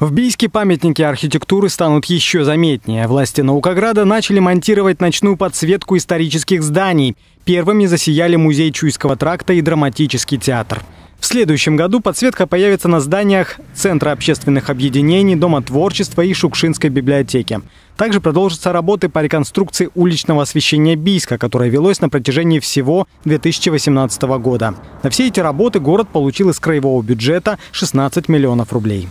В Бийске памятники архитектуры станут еще заметнее. Власти Наукограда начали монтировать ночную подсветку исторических зданий. Первыми засияли музей Чуйского тракта и драматический театр. В следующем году подсветка появится на зданиях Центра общественных объединений, Дома творчества и Шукшинской библиотеки. Также продолжатся работы по реконструкции уличного освещения Бийска, которое велось на протяжении всего 2018 года. На все эти работы город получил из краевого бюджета 16 миллионов рублей.